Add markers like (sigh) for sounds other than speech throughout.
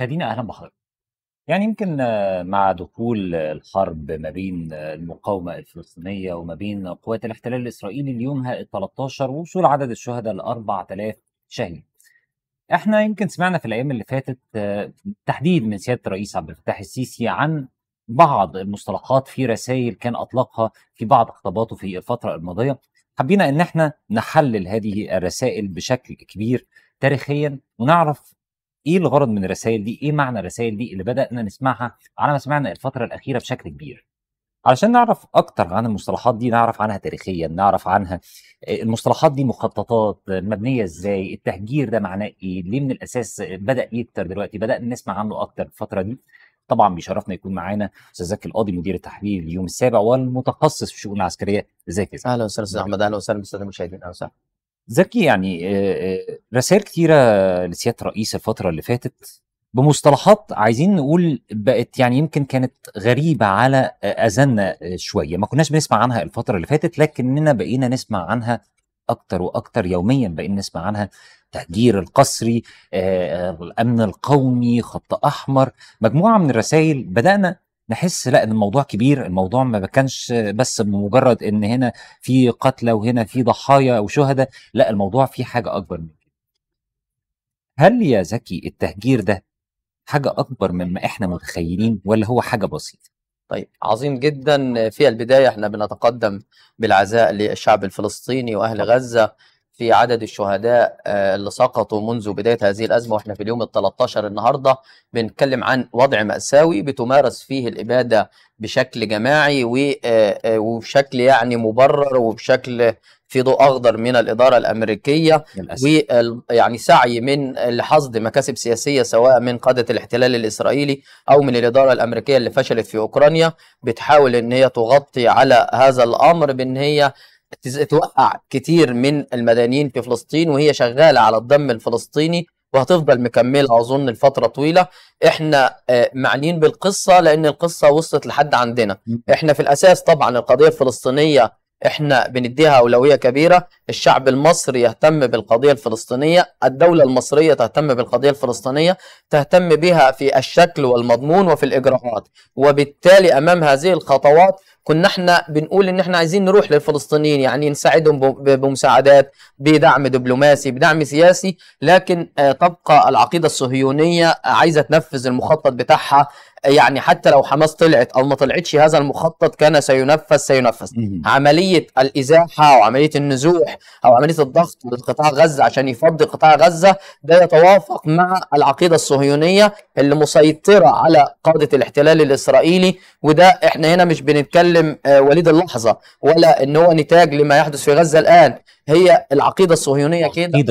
خلينا اهلا بحضرتك يعني يمكن آه، مع دخول الحرب ما بين آه، المقاومة الفلسطينية وما بين قوات الاحتلال الإسرائيلي ال 13 ووصول عدد الشهداء ل 4000 شهيد. احنا يمكن سمعنا في الأيام اللي فاتت آه، تحديد من سيادة الرئيس عبد الفتاح السيسي عن بعض المصطلحات في رسائل كان أطلقها في بعض خطاباته في الفترة الماضية. حبينا إن احنا نحلل هذه الرسائل بشكل كبير تاريخيا ونعرف ايه الغرض من الرسائل دي؟ ايه معنى الرسائل دي اللي بدانا نسمعها على ما سمعنا الفتره الاخيره بشكل كبير؟ علشان نعرف اكتر عن المصطلحات دي نعرف عنها تاريخيا نعرف عنها آه، المصطلحات دي مخططات مبنيه ازاي التهجير ده معناه ايه ليه من الاساس بدا يكتر دلوقتي بدانا نسمع عنه اكتر الفتره دي طبعا بيشرفنا يكون معانا استاذ زكي القاضي مدير التحرير اليوم السابع والمتخصص في الشؤون العسكريه زكي اهلا وسهلا استاذ احمد اهلا وسهلا بالساده المشاهدين اهلا وسهلا زكي يعني آه، آه، رسائل كتيره لسياده الرئيس الفتره اللي فاتت بمصطلحات عايزين نقول بقت يعني يمكن كانت غريبه على آه، اذاننا شويه ما كناش بنسمع عنها الفتره اللي فاتت لكننا بقينا نسمع عنها اكتر واكتر يوميا بقينا نسمع عنها التهجير القسري الامن القومي خط احمر مجموعه من الرسائل بدانا نحس لا ان الموضوع كبير الموضوع ما كانش بس بمجرد ان هنا في قتلى وهنا في ضحايا او شهداء لا الموضوع فيه حاجه اكبر من كده هل يا زكي التهجير ده حاجه اكبر مما احنا متخيلين ولا هو حاجه بسيطه طيب عظيم جدا في البداية احنا بنتقدم بالعزاء للشعب الفلسطيني وأهل غزة في عدد الشهداء آه، اللي سقطوا منذ بداية هذه الأزمة وإحنا في اليوم ال 13 النهاردة بنتكلم عن وضع مأساوي بتمارس فيه الإبادة بشكل جماعي آه، آه، وبشكل يعني مبرر وبشكل في ضوء اخضر من الاداره الامريكيه ويعني سعي من لحصد مكاسب سياسيه سواء من قاده الاحتلال الاسرائيلي او من الاداره الامريكيه اللي فشلت في اوكرانيا بتحاول ان هي تغطي على هذا الامر بان هي توقع كتير من المدنيين في فلسطين وهي شغاله على الدم الفلسطيني وهتفضل مكمله اظن لفتره طويله احنا آه، معنيين بالقصه لان القصه وصلت لحد عندنا احنا في الاساس طبعا القضيه الفلسطينيه احنا بنديها اولويه كبيره الشعب المصري يهتم بالقضيه الفلسطينيه الدوله المصريه تهتم بالقضيه الفلسطينيه تهتم بها في الشكل والمضمون وفي الاجراءات وبالتالي امام هذه الخطوات كنا احنا بنقول ان احنا عايزين نروح للفلسطينيين يعني نساعدهم بمساعدات بدعم دبلوماسي بدعم سياسي لكن آه، تبقى العقيده الصهيونيه عايزه تنفذ المخطط بتاعها يعني حتى لو حماس طلعت او ما طلعتش هذا المخطط كان سينفذ سينفذ عمليه الازاحه وعمليه النزوح او عمليه الضغط لقطاع غزه عشان يفضي قطاع غزه ده يتوافق مع العقيده الصهيونيه اللي مسيطره على قاده الاحتلال الاسرائيلي وده احنا هنا مش بنتكلم آه، وليد اللحظه ولا ان هو نتاج لما يحدث في غزه الان هي العقيده الصهيونيه كده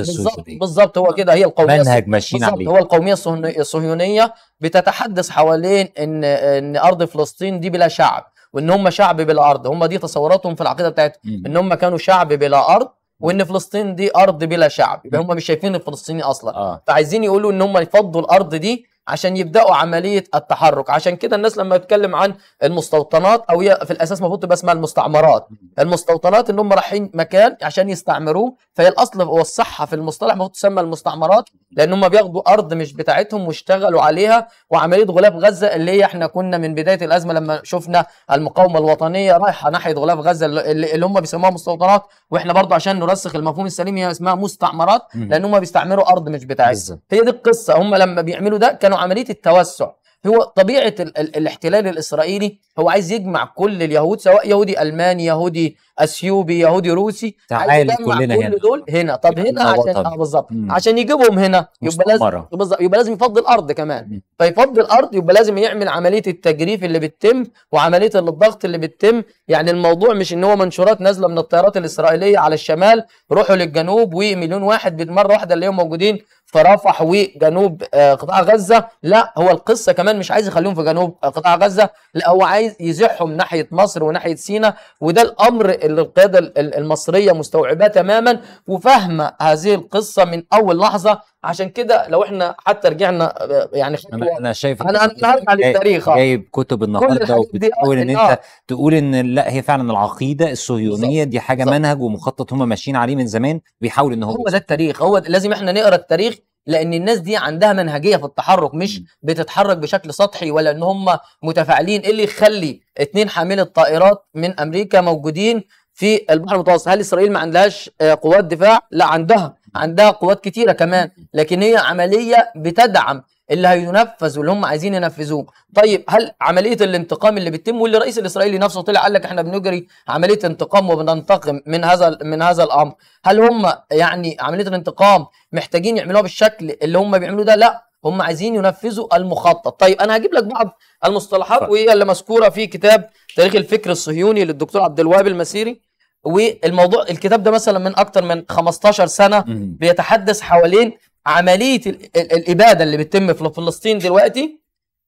بالظبط هو كده هي القوميه منهج ماشيين عليه هو القوميه الصهيونيه بتتحدث حوالين ان ان ارض فلسطين دي بلا شعب وان هم شعب بلا ارض هم دي تصوراتهم في العقيده بتاعتهم ان هم كانوا شعب بلا ارض وان فلسطين دي ارض بلا شعب يبقى هم مش شايفين الفلسطيني اصلا آه. فعايزين يقولوا ان هم يفضوا الارض دي عشان يبداوا عمليه التحرك عشان كده الناس لما بتتكلم عن المستوطنات او هي في الاساس المفروض تبقى اسمها المستعمرات المستوطنات ان هم رايحين مكان عشان يستعمروه فهي الاصل والصحه في المصطلح المفروض تسمى المستعمرات لان هم بياخدوا ارض مش بتاعتهم واشتغلوا عليها وعمليه غلاف غزه اللي هي احنا كنا من بدايه الازمه لما شفنا المقاومه الوطنيه رايحه ناحيه غلاف غزه اللي, هم بيسموها مستوطنات واحنا برضو عشان نرسخ المفهوم السليم هي اسمها مستعمرات لان هم بيستعمروا ارض مش بتاعتهم هي دي القصه هم لما بيعملوا ده كانوا عمليه التوسع هو طبيعه ال- ال- الاحتلال الاسرائيلي هو عايز يجمع كل اليهود سواء يهودي الماني يهودي اثيوبي يهودي روسي تعالي كلنا كل هنا دول هنا طب هنا عشان اه بالظبط عشان يجيبهم هنا يبقى لازم بالظبط يبقى لازم يفضي الارض كمان فيفضي الارض يبقى لازم يعمل عمليه التجريف اللي بتتم وعمليه الضغط اللي بتتم يعني الموضوع مش ان هو منشورات نازله من الطيارات الاسرائيليه على الشمال روحوا للجنوب ومليون واحد بالمره واحده اللي هم موجودين في رفح وجنوب آه، قطاع غزه لا هو القصه كمان مش عايز يخليهم في جنوب آه، قطاع غزه لا هو عايز يزحهم ناحيه مصر وناحيه سينا وده الامر اللي القياده المصريه مستوعباه تماما وفاهمه هذه القصه من اول لحظه عشان كده لو احنا حتى رجعنا يعني انا انا شايف انا انا هرجع للتاريخ جايب كتب النهارده وبتحاول آه، ان انت آه. تقول ان لا هي فعلا العقيده الصهيونيه دي حاجه صح. منهج ومخطط هم ماشيين عليه من زمان بيحاولوا ان هو هو ده التاريخ هو لازم احنا نقرا التاريخ لان الناس دي عندها منهجيه في التحرك مش بتتحرك بشكل سطحي ولا ان هم متفاعلين ايه اللي يخلي اثنين حاملة طائرات من امريكا موجودين في البحر المتوسط هل اسرائيل ما عندهاش آه، قوات دفاع لا عندها عندها قوات كتيره كمان لكن هي عمليه بتدعم اللي هينفذ واللي هم عايزين ينفذوه طيب هل عمليه الانتقام اللي بتتم واللي الرئيس الاسرائيلي نفسه طلع قال لك احنا بنجري عمليه انتقام وبننتقم من هذا من هذا الامر هل هم يعني عمليه الانتقام محتاجين يعملوها بالشكل اللي هم بيعملوه ده لا هم عايزين ينفذوا المخطط طيب انا هجيب لك بعض المصطلحات وهي اللي مذكوره في كتاب تاريخ الفكر الصهيوني للدكتور عبد الوهاب المسيري والموضوع الكتاب ده مثلا من اكتر من 15 سنه بيتحدث حوالين عمليه الاباده اللي بتتم في فلسطين دلوقتي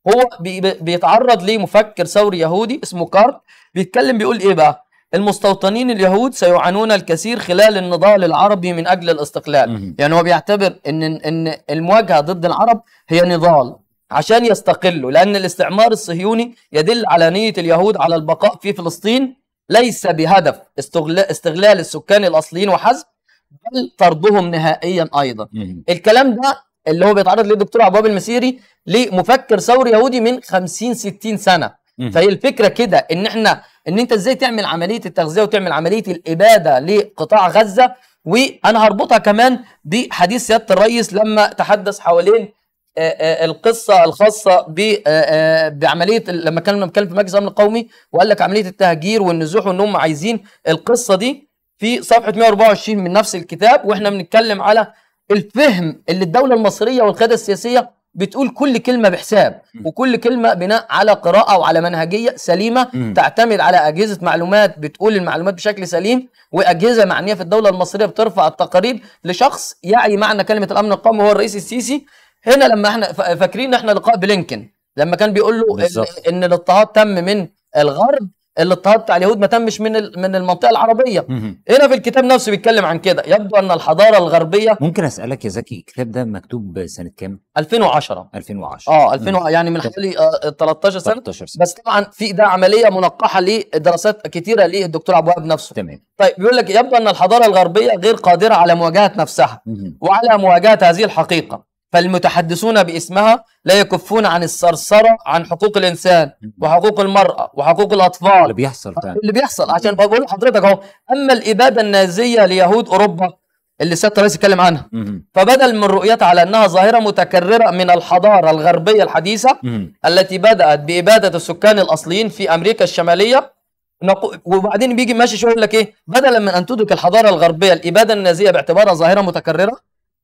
هو بيتعرض لمفكر ثوري يهودي اسمه كارت بيتكلم بيقول ايه بقى المستوطنين اليهود سيعانون الكثير خلال النضال العربي من اجل الاستقلال يعني هو بيعتبر ان ان المواجهه ضد العرب هي نضال عشان يستقلوا لان الاستعمار الصهيوني يدل على نيه اليهود على البقاء في فلسطين ليس بهدف استغلال السكان الاصليين وحسب بل طردهم نهائيا ايضا الكلام ده اللي هو بيتعرض ليه الدكتور عباب المسيري لمفكر ثوري يهودي من 50 60 سنه فهي الفكره كده ان احنا ان انت ازاي تعمل عمليه التغذيه وتعمل عمليه الاباده لقطاع غزه وانا هربطها كمان بحديث سياده الرئيس لما تحدث حوالين آه، آه، القصه الخاصه آه، بعمليه لما كان بنتكلم في مجلس الامن القومي وقال لك عمليه التهجير والنزوح وان هم عايزين القصه دي في صفحه 124 من نفس الكتاب واحنا بنتكلم على الفهم اللي الدوله المصريه والقياده السياسيه بتقول كل كلمه بحساب وكل كلمه بناء على قراءه وعلى منهجيه سليمه تعتمد على اجهزه معلومات بتقول المعلومات بشكل سليم واجهزه معنيه في الدوله المصريه بترفع التقارير لشخص يعي معنى كلمه الامن القومي هو الرئيس السيسي هنا لما احنا فاكرين احنا لقاء بلينكن لما كان بيقول له بالزبط. ان, الاضطهاد تم من الغرب الاضطهاد بتاع اليهود ما تمش من من المنطقه العربيه هنا في الكتاب نفسه بيتكلم عن كده يبدو ان الحضاره الغربيه ممكن اسالك يا زكي الكتاب ده مكتوب سنه كام 2010 2010 اه 2000 يعني من حوالي آه 13 سنه 13 سنه بس طبعا في ده عمليه منقحه لدراسات كتيره للدكتور عبد الوهاب نفسه تمام طيب بيقول لك يبدو ان الحضاره الغربيه غير قادره على مواجهه نفسها مم. وعلى مواجهه هذه الحقيقه فالمتحدثون باسمها لا يكفون عن الثرثرة عن حقوق الإنسان وحقوق المرأة وحقوق الأطفال اللي بيحصل تاني. اللي بيحصل عشان بقول لحضرتك أهو أما الإبادة النازية ليهود أوروبا اللي سيادة الرئيس اتكلم عنها فبدل من رؤيتها على أنها ظاهرة متكررة من الحضارة الغربية الحديثة التي بدأت بإبادة السكان الأصليين في أمريكا الشمالية نقو... وبعدين بيجي ماشي شويه يقول لك ايه بدلا من ان تدرك الحضاره الغربيه الاباده النازيه باعتبارها ظاهره متكرره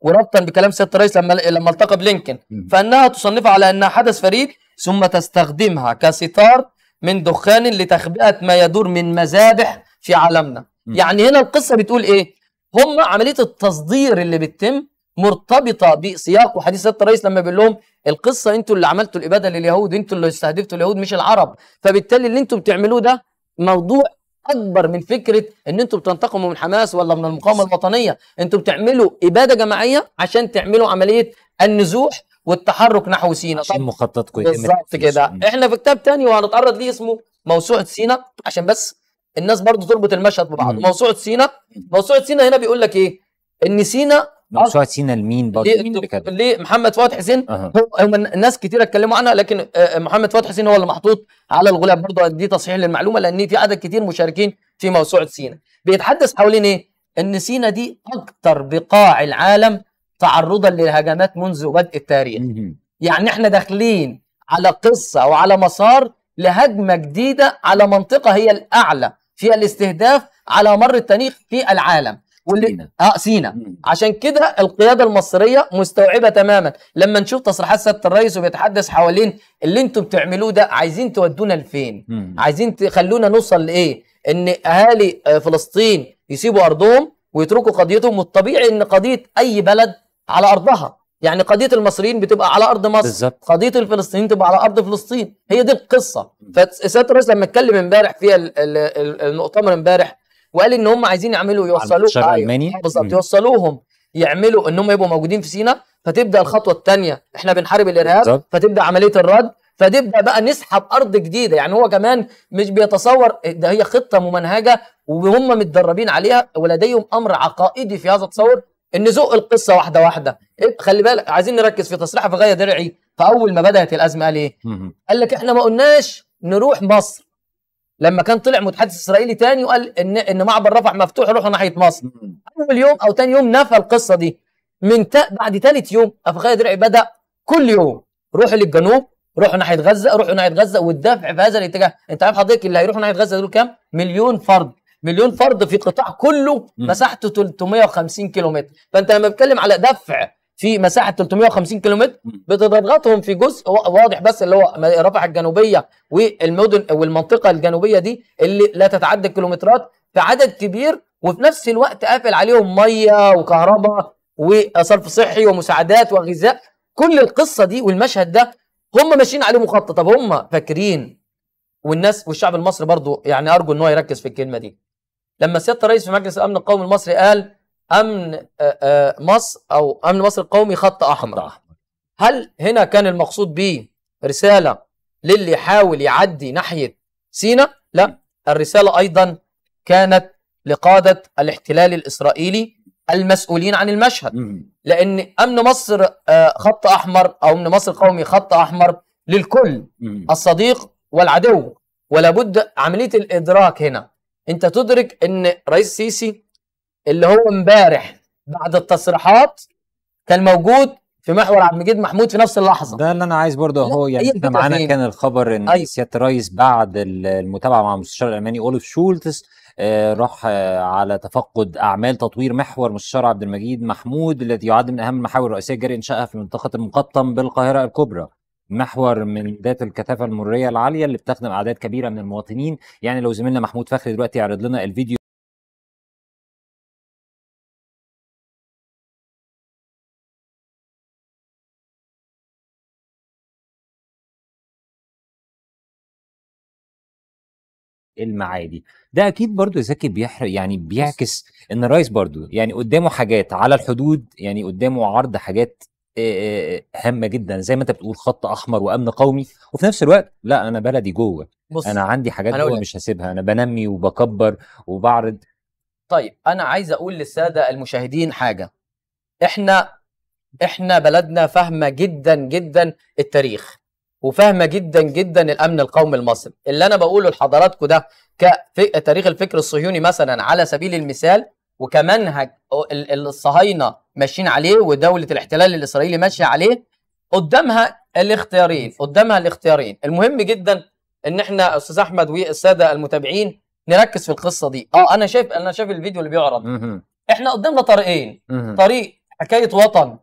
وربطا بكلام سياده الرئيس لما لما التقى بلينكن فانها تصنفها على انها حدث فريد ثم تستخدمها كستار من دخان لتخبئه ما يدور من مذابح في عالمنا يعني هنا القصه بتقول ايه هم عمليه التصدير اللي بتتم مرتبطه بسياق وحديث سياده الرئيس لما بيقول لهم القصه انتوا اللي عملتوا الاباده لليهود انتوا اللي استهدفتوا اليهود مش العرب فبالتالي اللي انتوا بتعملوه ده موضوع اكبر من فكره ان انتوا بتنتقموا من حماس ولا من المقاومه الوطنيه انتوا بتعملوا اباده جماعيه عشان تعملوا عمليه النزوح والتحرك نحو سينا عشان مخططكم بالظبط كده احنا في كتاب تاني وهنتعرض ليه اسمه موسوعه سينا عشان بس الناس برضو تربط المشهد ببعض موسوعه سينا موسوعه سينا هنا بيقول لك ايه ان سينا موسوعه سينا لمين برضه؟ ليه, مين اللي ليه محمد فؤاد حسين أه. هو ناس كتير اتكلموا عنها لكن آه، محمد فؤاد حسين هو اللي محطوط على الغلاف برضه دي تصحيح للمعلومه لان في عدد كتير مشاركين في موسوعه سينا بيتحدث حوالين ايه؟ ان سينا دي اكتر بقاع العالم تعرضا للهجمات منذ بدء التاريخ يعني احنا داخلين على قصه وعلى مسار لهجمه جديده على منطقه هي الاعلى فيها الاستهداف على مر التاريخ في العالم واللي سينا. اه سينا مم. عشان كده القياده المصريه مستوعبه تماما لما نشوف تصريحات سياده الرئيس وبيتحدث حوالين اللي انتم بتعملوه ده عايزين تودونا لفين مم. عايزين تخلونا نوصل لايه ان اهالي آه، فلسطين يسيبوا ارضهم ويتركوا قضيتهم والطبيعي ان قضيه اي بلد على ارضها يعني قضيه المصريين بتبقى على ارض مصر بالزبط. قضيه الفلسطينيين تبقى على ارض فلسطين هي دي القصه فسياده الرئيس لما اتكلم امبارح في المؤتمر امبارح وقال ان هم عايزين يعملوا يوصلوا أيوه، بالظبط يوصلوهم يعملوا ان هم يبقوا موجودين في سينا فتبدا الخطوه الثانيه احنا بنحارب الارهاب فتبدا عمليه الرد فتبدا بقى نسحب ارض جديده يعني هو كمان مش بيتصور ده هي خطه ممنهجه وهم متدربين عليها ولديهم امر عقائدي في هذا التصور ان نزق القصه واحده واحده إيه، خلي بالك عايزين نركز في تصريحه في غايه درعي فاول ما بدات الازمه قال ايه قال لك احنا ما قلناش نروح مصر لما كان طلع متحدث اسرائيلي تاني وقال ان ان معبر رفح مفتوح روحوا ناحيه مصر اول يوم او تاني يوم نفى القصه دي من تا بعد ثالث يوم افخاذ درعي بدا كل يوم روحوا للجنوب روحوا ناحيه غزه روحوا ناحيه غزه والدفع في هذا الاتجاه انت عارف حضرتك اللي هيروحوا ناحيه غزه دول كام مليون فرد مليون فرد في قطاع كله مساحته 350 كيلومتر فانت لما بتتكلم على دفع في مساحه 350 كيلومتر بتضغطهم في جزء واضح بس اللي هو رفح الجنوبيه والمدن والمنطقه الجنوبيه دي اللي لا تتعدى الكيلومترات في عدد كبير وفي نفس الوقت قافل عليهم ميه وكهرباء وصرف صحي ومساعدات وغذاء كل القصه دي والمشهد ده هم ماشيين عليه مخطط طب هم فاكرين والناس والشعب المصري برضو يعني ارجو ان هو يركز في الكلمه دي لما سياده الرئيس في مجلس الامن القومي المصري قال امن آه، آه، مصر او امن مصر القومي خط احمر هل هنا كان المقصود به رساله للي يحاول يعدي ناحيه سينا لا الرساله ايضا كانت لقاده الاحتلال الاسرائيلي المسؤولين عن المشهد لان امن مصر آه، خط احمر او امن مصر القومي خط احمر للكل الصديق والعدو ولا بد عمليه الادراك هنا انت تدرك ان رئيس سيسي اللي هو امبارح بعد التصريحات كان موجود في محور عبد المجيد محمود في نفس اللحظه ده اللي انا عايز برضه اهو يعني احنا معانا كان الخبر ان أيوه. سياده الرئيس بعد المتابعه مع المستشار الالماني اولف شولتس آه راح آه على تفقد اعمال تطوير محور مستشار عبد المجيد محمود الذي يعد من اهم المحاور الرئيسيه جري انشائها في منطقه المقطم بالقاهره الكبرى محور من ذات الكثافه المروريه العاليه اللي بتخدم اعداد كبيره من المواطنين يعني لو زميلنا محمود فخري دلوقتي يعرض لنا الفيديو المعادي ده اكيد برضو زكي بيحرق يعني بيعكس ان الرئيس برضو يعني قدامه حاجات على الحدود يعني قدامه عرض حاجات هامه جدا زي ما انت بتقول خط احمر وامن قومي وفي نفس الوقت لا انا بلدي جوه بص انا عندي حاجات أنا جوه مش هسيبها انا بنمي وبكبر وبعرض طيب انا عايز اقول للساده المشاهدين حاجه احنا احنا بلدنا فاهمه جدا جدا التاريخ وفاهمه جدا جدا الامن القومي المصري اللي انا بقوله لحضراتكم ده كتاريخ الفكر الصهيوني مثلا على سبيل المثال وكمنهج الصهاينه ماشيين عليه ودوله الاحتلال الاسرائيلي ماشيه عليه قدامها الاختيارين قدامها الاختيارين المهم جدا ان احنا استاذ احمد والساده المتابعين نركز في القصه دي اه انا شايف انا شايف الفيديو اللي بيعرض احنا قدامنا طريقين طريق حكايه وطن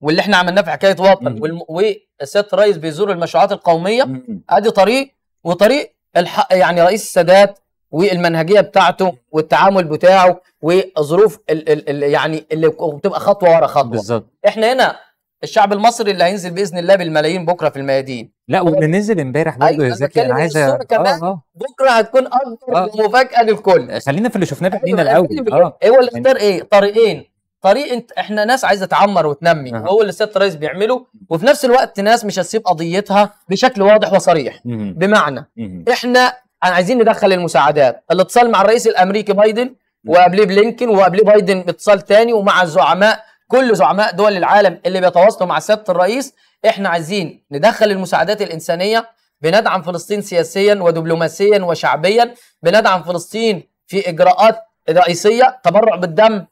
واللي احنا عملناه في حكايه وطن والم... والسياده الرئيس بيزور المشروعات القوميه ادي طريق وطريق الح... يعني رئيس السادات والمنهجيه بتاعته والتعامل بتاعه وظروف ال ال ال يعني اللي بتبقى خطوه ورا خطوه بالظبط احنا هنا الشعب المصري اللي هينزل باذن الله بالملايين بكره في الميادين لا واللي نزل امبارح برضه أيوة، يا زكي انا عايز آه، آه. بكره هتكون اكبر آه. مفاجاه للكل خلينا في اللي شفناه في أيوة، الاول اه هو اللي اختار ايه طريقين طريق انت احنا ناس عايزه تعمر وتنمي أه. هو اللي السيد الرئيس بيعمله وفي نفس الوقت ناس مش هتسيب قضيتها بشكل واضح وصريح مه. بمعنى مه. احنا عايزين ندخل المساعدات الاتصال مع الرئيس الامريكي بايدن وقبليه بلينكن وقبليه بايدن اتصال تاني ومع الزعماء كل زعماء دول العالم اللي بيتواصلوا مع سياده الرئيس احنا عايزين ندخل المساعدات الانسانيه بندعم فلسطين سياسيا ودبلوماسيا وشعبيا بندعم فلسطين في اجراءات رئيسيه تبرع بالدم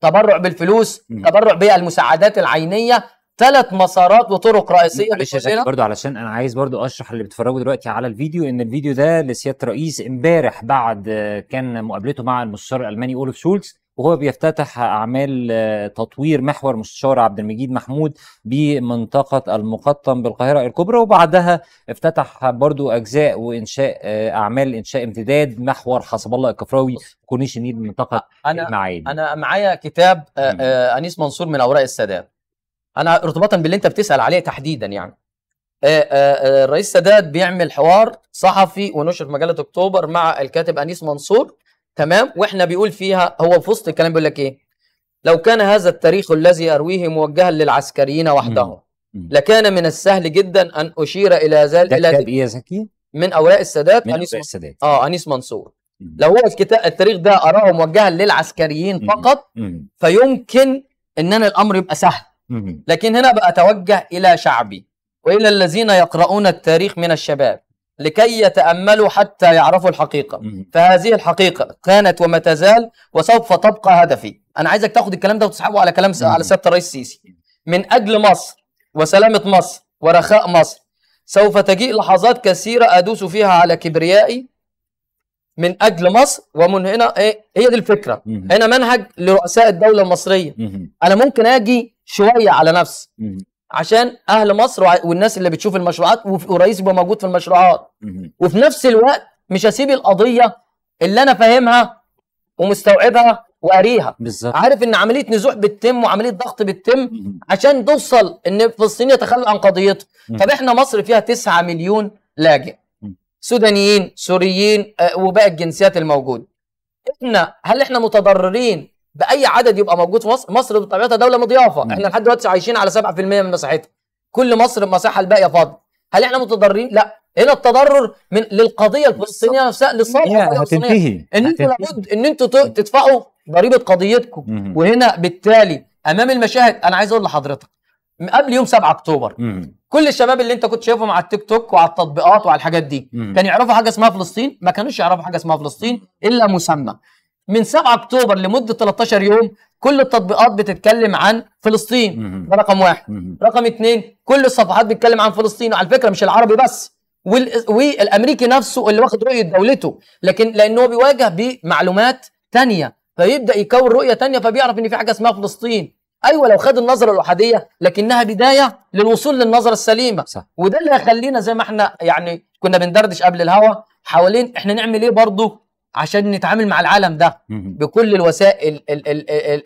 تبرع بالفلوس مم. تبرع بالمساعدات العينيه ثلاث مسارات وطرق رئيسيه معلش برضو علشان انا عايز برضو اشرح اللي بيتفرجوا دلوقتي على الفيديو ان الفيديو ده لسياده الرئيس امبارح بعد آه، كان مقابلته مع المستشار الالماني اولف شولتز وهو بيفتتح أعمال آه، تطوير محور مستشار عبد المجيد محمود بمنطقة المقطم بالقاهرة الكبرى وبعدها افتتح برضو أجزاء وإنشاء آه، أعمال إنشاء امتداد محور حسب الله الكفراوي كورنيش النيل منطقه أنا المعادي أنا معايا كتاب آه، أنيس منصور من أوراق السادات أنا ارتباطا باللي أنت بتسأل عليه تحديدا يعني الرئيس السادات بيعمل حوار صحفي ونشر في مجله اكتوبر مع الكاتب انيس منصور تمام واحنا بيقول فيها هو في وسط الكلام بيقول لك ايه لو كان هذا التاريخ الذي ارويه موجها للعسكريين وحدهم لكان من السهل جدا ان اشير الى ذلك الى كتاب ايه يا زكي؟ من اوراق السادات من انيس اوراق السادات اه انيس منصور مم. لو هو الكتاب التاريخ ده اراه موجها للعسكريين فقط مم. فيمكن ان انا الامر يبقى سهل مم. لكن هنا بقى اتوجه الى شعبي والى الذين يقرؤون التاريخ من الشباب لكي يتأملوا حتى يعرفوا الحقيقة فهذه الحقيقة كانت وما تزال وسوف تبقى هدفي أنا عايزك تاخد الكلام ده وتسحبه على كلام على سيادة الرئيس السيسي من أجل مصر وسلامة مصر ورخاء مصر سوف تجيء لحظات كثيرة أدوس فيها على كبريائي من أجل مصر ومن هنا إيه هي دي الفكرة هنا منهج لرؤساء الدولة المصرية أنا ممكن أجي شوية على نفسي عشان اهل مصر والناس اللي بتشوف المشروعات ورئيس يبقى موجود في المشروعات وفي نفس الوقت مش هسيب القضيه اللي انا فاهمها ومستوعبها وقاريها بالظبط عارف ان عمليه نزوح بتتم وعمليه ضغط بتتم عشان توصل ان فلسطين يتخلى عن قضيته طب احنا مصر فيها 9 مليون لاجئ سودانيين سوريين آه، وباقي الجنسيات الموجوده احنا هل احنا متضررين باي عدد يبقى موجود في مصر مصر بطبيعتها دوله مضيافه نعم. احنا لحد دلوقتي عايشين على 7% من مساحتها كل مصر المساحه الباقيه فاضيه هل احنا متضررين لا هنا التضرر من للقضيه الفلسطينيه نفسها للصالح هتنتهي ان انتوا لابد ان انتوا تدفعوا ضريبه قضيتكم وهنا بالتالي امام المشاهد انا عايز اقول لحضرتك قبل يوم 7 اكتوبر كل الشباب اللي انت كنت شايفهم على التيك توك وعلى التطبيقات وعلى الحاجات دي كانوا يعرفوا حاجه اسمها فلسطين ما كانوش يعرفوا حاجه اسمها فلسطين الا مسمى من 7 اكتوبر لمده 13 يوم كل التطبيقات بتتكلم عن فلسطين ده رقم واحد رقم اثنين كل الصفحات بتتكلم عن فلسطين وعلى فكره مش العربي بس والامريكي نفسه اللي واخد رؤيه دولته لكن لانه بيواجه بمعلومات ثانيه فيبدا يكون رؤيه ثانيه فبيعرف ان في حاجه اسمها فلسطين ايوه لو خد النظره الاحاديه لكنها بدايه للوصول للنظره السليمه صح. وده اللي هيخلينا زي ما احنا يعني كنا بندردش قبل الهوا حوالين احنا نعمل ايه برضه عشان نتعامل مع العالم ده بكل الوسائل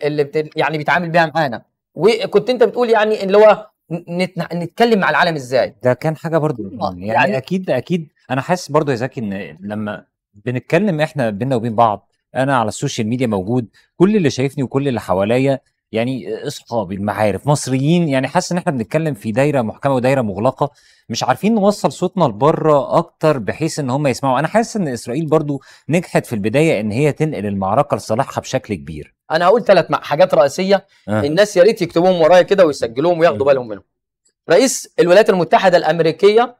اللي بت... يعني بيتعامل بيها معانا وكنت انت بتقول يعني اللي هو نت... نتكلم مع العالم ازاي ده كان حاجه برضو آه، يعني, يعني, يعني اكيد اكيد انا حاسس برضو يا زكي ان لما بنتكلم احنا بينا وبين بعض انا على السوشيال ميديا موجود كل اللي شايفني وكل اللي حواليا يعني اصحابي المعارف مصريين يعني حاسس ان احنا بنتكلم في دايره محكمه ودايره مغلقه مش عارفين نوصل صوتنا لبره اكتر بحيث ان هم يسمعوا انا حاسس ان اسرائيل برضو نجحت في البدايه ان هي تنقل المعركه لصالحها بشكل كبير انا هقول ثلاث حاجات رئيسيه آه. الناس يا ريت يكتبوهم ورايا كده ويسجلوهم وياخدوا آه. بالهم منهم رئيس الولايات المتحده الامريكيه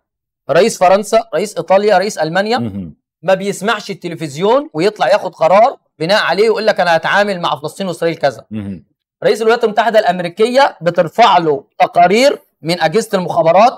رئيس فرنسا رئيس ايطاليا رئيس المانيا أه. ما بيسمعش التلفزيون ويطلع ياخد قرار بناء عليه ويقول لك انا هتعامل مع فلسطين واسرائيل كذا أه. رئيس الولايات المتحده الامريكيه بترفع له تقارير من اجهزه المخابرات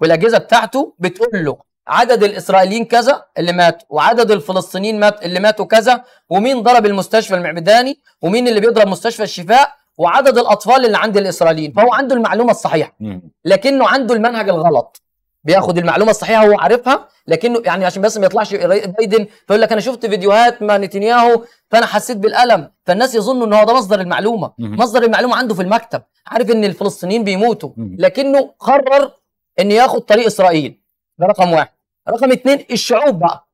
والاجهزه بتاعته بتقول له عدد الاسرائيليين كذا اللي ماتوا وعدد الفلسطينيين مات اللي ماتوا كذا ومين ضرب المستشفى المعمداني ومين اللي بيضرب مستشفى الشفاء وعدد الاطفال اللي عند الاسرائيليين فهو عنده المعلومه الصحيحه لكنه عنده المنهج الغلط بياخد المعلومه الصحيحه وهو عارفها لكنه يعني عشان بس ما يطلعش بايدن فيقول لك انا شفت فيديوهات ما نتنياهو فانا حسيت بالالم فالناس يظنوا ان هو ده مصدر المعلومه مصدر المعلومه عنده في المكتب عارف ان الفلسطينيين بيموتوا لكنه قرر ان ياخد طريق اسرائيل ده رقم واحد رقم اثنين الشعوب بقى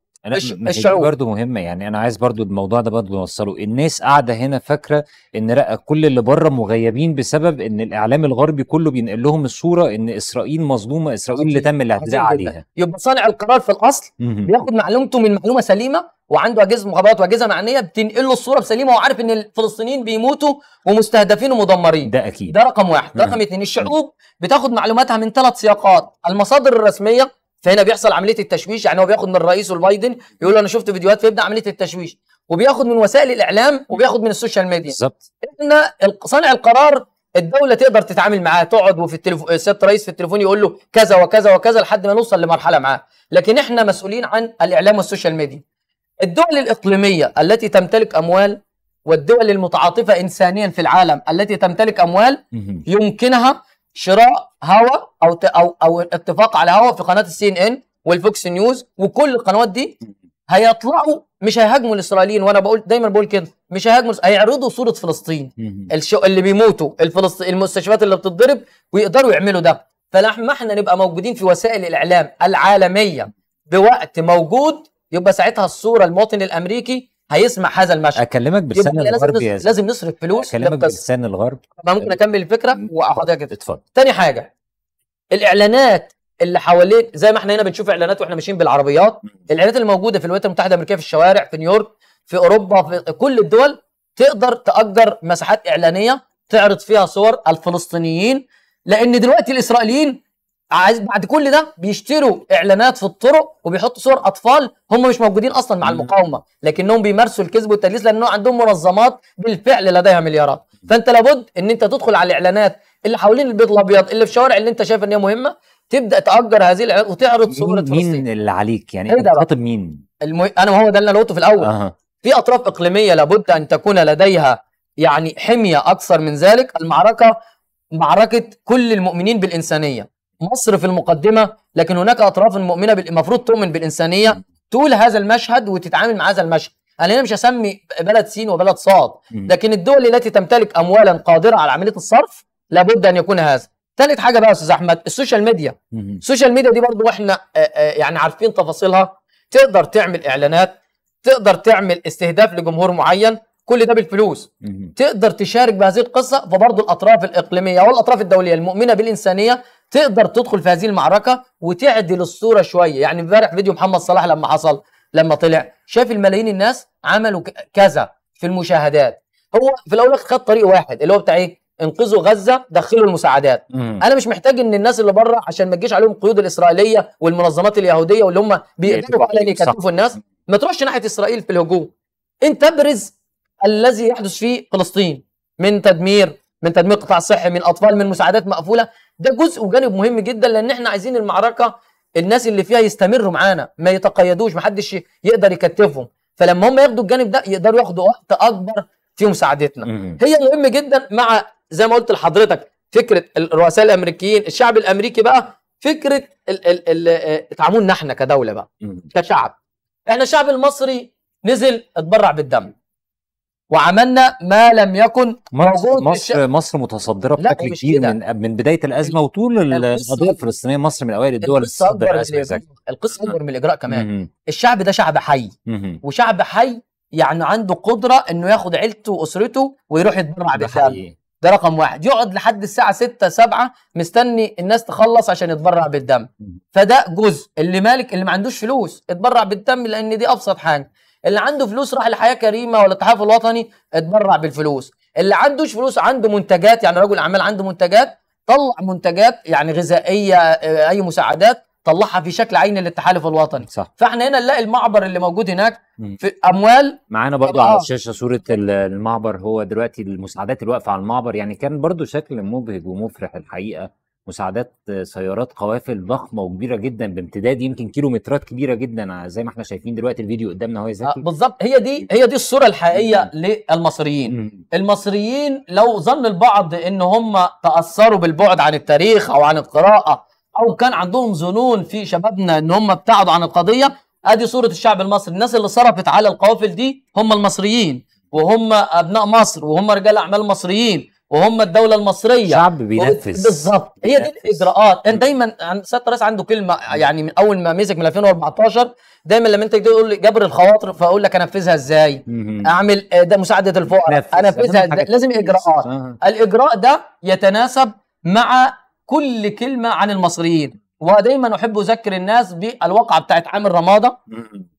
الشعوب برضه مهمه يعني انا عايز برضه الموضوع ده برضه نوصله الناس قاعده هنا فاكره ان رأى كل اللي بره مغيبين بسبب ان الاعلام الغربي كله بينقل لهم الصوره ان اسرائيل مظلومه اسرائيل اللي تم الاعتداء عليها يبقى صانع القرار في الاصل بياخد معلومته من معلومه سليمه وعنده اجهزه مخابرات واجهزه معنيه بتنقل له الصوره بسليمه وهو عارف ان الفلسطينيين بيموتوا ومستهدفين ومدمرين ده اكيد ده رقم واحد رقم اثنين الشعوب بتاخد معلوماتها من ثلاث سياقات المصادر الرسميه فهنا بيحصل عمليه التشويش يعني هو بياخد من الرئيس والبايدن يقول له انا شفت فيديوهات فيبدا عمليه التشويش وبياخد من وسائل الاعلام وبياخد من السوشيال ميديا بالظبط احنا صانع القرار الدوله تقدر تتعامل معاه تقعد وفي التليفون سياده رئيس في التليفون يقول له كذا وكذا وكذا لحد ما نوصل لمرحله معاه لكن احنا مسؤولين عن الاعلام والسوشيال ميديا الدول الإقليمية التي تمتلك أموال والدول المتعاطفة إنسانيا في العالم التي تمتلك أموال يمكنها شراء هوا أو أو أو الاتفاق على هوا في قناة السي إن إن والفوكس نيوز وكل القنوات دي هيطلعوا مش هيهاجموا الاسرائيليين وانا بقول دايما بقول كده مش هيهاجموا هيعرضوا صوره فلسطين الشو اللي بيموتوا الفلسطين المستشفيات اللي بتتضرب ويقدروا يعملوا ده فلما احنا نبقى موجودين في وسائل الاعلام العالميه بوقت موجود يبقى ساعتها الصوره المواطن الامريكي هيسمع هذا المشهد اكلمك بالسن الغربي لازم, لازم نصرف فلوس اكلمك بلسان الغربي ممكن اكمل الفكره كده اتفضل تاني حاجه الاعلانات اللي حوالين زي ما احنا هنا بنشوف اعلانات واحنا ماشيين بالعربيات الاعلانات الموجوده في الولايات المتحده الامريكيه في الشوارع في نيويورك في اوروبا في كل الدول تقدر تاجر مساحات اعلانيه تعرض فيها صور الفلسطينيين لان دلوقتي الاسرائيليين عايز بعد كل ده بيشتروا اعلانات في الطرق وبيحطوا صور اطفال هم مش موجودين اصلا مع المقاومه لكنهم بيمارسوا الكذب والتدليس لانه عندهم منظمات بالفعل لديها مليارات فانت لابد ان انت تدخل على الاعلانات اللي حوالين البيض الابيض اللي في الشوارع اللي انت شايف ان هي مهمه تبدا تاجر هذه الاعلانات وتعرض صوره فلسطين مين اللي عليك يعني إيه انت خاطب مين الم... انا ما هو ده اللي انا قلته في الاول أه. في اطراف اقليميه لابد ان تكون لديها يعني حميه اكثر من ذلك المعركه معركه كل المؤمنين بالانسانيه مصر في المقدمه لكن هناك اطراف مؤمنه المفروض تؤمن بالانسانيه تقول هذا المشهد وتتعامل مع هذا المشهد انا هنا مش هسمي بلد سين وبلد صاد لكن الدول التي تمتلك اموالا قادره على عمليه الصرف لابد ان يكون هذا ثالث حاجه بقى يا استاذ احمد السوشيال ميديا السوشيال ميديا دي برضو احنا يعني عارفين تفاصيلها تقدر تعمل اعلانات تقدر تعمل استهداف لجمهور معين كل ده بالفلوس تقدر تشارك بهذه القصه فبرضه الاطراف الاقليميه او الاطراف الدوليه المؤمنه بالانسانيه تقدر تدخل في هذه المعركه وتعدل الصوره شويه يعني امبارح فيديو محمد صلاح لما حصل لما طلع شاف الملايين الناس عملوا كذا في المشاهدات هو في الاول خد طريق واحد اللي هو بتاع ايه انقذوا غزه دخلوا المساعدات مم. انا مش محتاج ان الناس اللي بره عشان ما تجيش عليهم قيود الاسرائيليه والمنظمات اليهوديه واللي هم بيقدروا على يكتفوا الناس ما تروحش ناحيه اسرائيل في الهجوم انت ابرز الذي يحدث في فلسطين من تدمير من تدمير قطاع صحي من اطفال من مساعدات مقفوله ده جزء وجانب مهم جدا لان احنا عايزين المعركه الناس اللي فيها يستمروا معانا ما يتقيدوش ما حدش يقدر يكتفهم فلما هم ياخدوا الجانب ده يقدروا ياخدوا وقت اكبر في مساعدتنا هي مهم جدا مع زي ما قلت لحضرتك فكره الرؤساء الامريكيين الشعب الامريكي بقى فكره آه، تعاملنا احنا كدوله بقى كشعب احنا الشعب المصري نزل اتبرع بالدم وعملنا ما لم يكن موجود مصر مصر متصدره بشكل كبير من من بدايه الازمه وطول القضيه الفلسطينيه مصر من اوائل الدول اللي تصدر الازمه القسم اكبر من الاجراء كمان مم. الشعب ده شعب حي مم. وشعب حي يعني عنده قدره انه ياخد عيلته واسرته ويروح يتبرع بالدم ده رقم واحد يقعد لحد الساعه 6 7 مستني الناس تخلص عشان يتبرع بالدم فده جزء اللي مالك اللي ما عندوش فلوس اتبرع بالدم لان دي ابسط حاجه اللي عنده فلوس راح لحياه كريمه ولا التحالف الوطني اتبرع بالفلوس اللي عندوش فلوس عنده منتجات يعني رجل اعمال عنده منتجات طلع منتجات يعني غذائيه آه، اي مساعدات طلعها في شكل عيني للتحالف الوطني صح. فاحنا هنا نلاقي المعبر اللي موجود هناك في اموال معانا برضو على آه. الشاشه صوره المعبر هو دلوقتي المساعدات اللي واقفه على المعبر يعني كان برضو شكل مبهج ومفرح الحقيقه مساعدات آه، سيارات قوافل ضخمه وكبيره جدا بامتداد يمكن كيلومترات كبيره جدا آه، زي ما احنا شايفين دلوقتي الفيديو قدامنا اهو يا زكي آه، بالظبط هي دي هي دي الصوره الحقيقيه للمصريين المصريين لو ظن البعض ان هم تاثروا بالبعد عن التاريخ او عن القراءه او كان عندهم ظنون في شبابنا ان هم ابتعدوا عن القضيه ادي صوره الشعب المصري الناس اللي صرفت على القوافل دي هم المصريين وهم ابناء مصر وهم رجال اعمال مصريين وهم الدوله المصريه شعب بينفذ بالظبط هي دي الاجراءات انا دايما سياده الرئيس عنده كلمه يعني من اول ما مسك من 2014 دايما لما انت تقول لي جبر الخواطر فاقول لك انفذها ازاي اعمل آه، ده مساعده الفقراء انفذها لازم اجراءات الاجراء ده يتناسب مع كل كلمه عن المصريين ودايما احب اذكر الناس بالواقعه بتاعت عامر رماده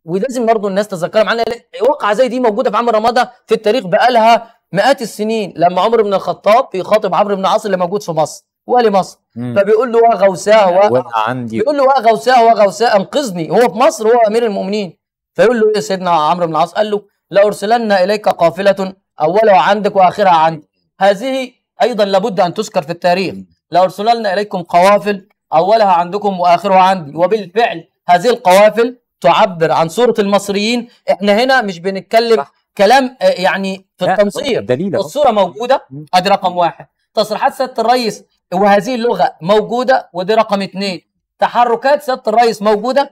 ولازم برضه الناس تذكرها معانا واقعه زي دي موجوده في عامر رماده في التاريخ بقالها مئات السنين لما عمر بن الخطاب بيخاطب عمرو بن العاص اللي موجود في مصر ولي مصر فبيقول له وغوساه و... عندي بيقول له وغوساه وغوساه انقذني هو في مصر هو امير المؤمنين فيقول له ايه سيدنا عمرو بن العاص قال له لارسلن اليك قافله اولها عندك واخرها عندي هذه ايضا لابد ان تذكر في التاريخ لارسلن اليكم قوافل اولها عندكم واخرها عندي وبالفعل هذه القوافل تعبر عن صوره المصريين احنا هنا مش بنتكلم صح. كلام آه، يعني في التنصير الصوره موجوده ادي رقم واحد تصريحات سياده الرئيس وهذه اللغه موجوده ودي رقم اثنين تحركات سياده الرئيس موجوده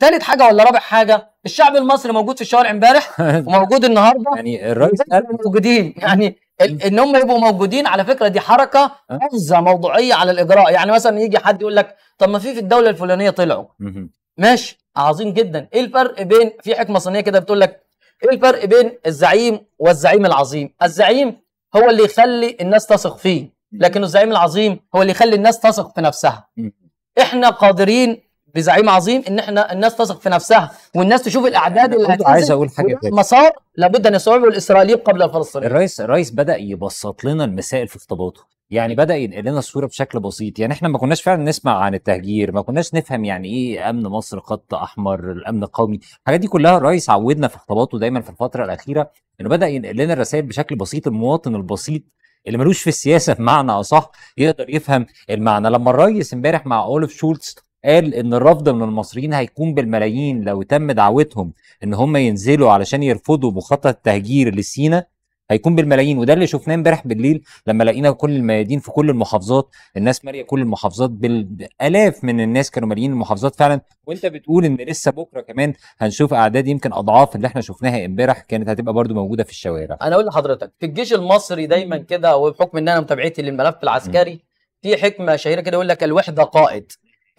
ثالث حاجه ولا رابع حاجه الشعب المصري موجود في الشوارع امبارح (laughs) وموجود النهارده يعني الرئيس موجودين يعني ان هم يبقوا موجودين على فكره دي حركه غزه أه. موضوعيه على الاجراء يعني مثلا يجي حد يقول لك طب ما في في الدوله الفلانيه طلعوا ماشي عظيم جدا ايه الفرق بين في حكمه صينيه كده بتقول لك ايه الفرق بين الزعيم والزعيم العظيم الزعيم هو اللي يخلي الناس تثق فيه لكن الزعيم العظيم هو اللي يخلي الناس تثق في نفسها احنا قادرين بزعيم عظيم ان احنا الناس تثق في نفسها والناس تشوف الاعداد اللي عايز اقول حاجه مسار لابد ان يستوعبه الاسرائيليين قبل الفلسطينيين الرئيس الرئيس بدا يبسط لنا المسائل في خطاباته يعني بدا ينقل لنا الصوره بشكل بسيط يعني احنا ما كناش فعلا نسمع عن التهجير ما كناش نفهم يعني ايه امن مصر خط احمر الامن القومي الحاجات دي كلها الرئيس عودنا في خطاباته دايما في الفتره الاخيره انه بدا ينقل لنا الرسائل بشكل بسيط المواطن البسيط اللي ملوش في السياسه (laughs) بمعنى اصح يقدر يفهم المعنى لما الرئيس امبارح مع اولف شولتز قال ان الرفض من المصريين هيكون بالملايين لو تم دعوتهم ان هم ينزلوا علشان يرفضوا مخطط التهجير لسينا هيكون بالملايين وده اللي شفناه امبارح بالليل لما لقينا كل الميادين في كل المحافظات الناس ماليه كل المحافظات بالالاف من الناس كانوا ماليين المحافظات فعلا وانت بتقول ان لسه بكره كمان هنشوف اعداد يمكن اضعاف اللي احنا شفناها امبارح كانت هتبقى برده موجوده في الشوارع انا اقول لحضرتك في الجيش المصري دايما كده وبحكم ان انا متابعتي للملف العسكري في حكمه شهيره كده يقول لك الوحده قائد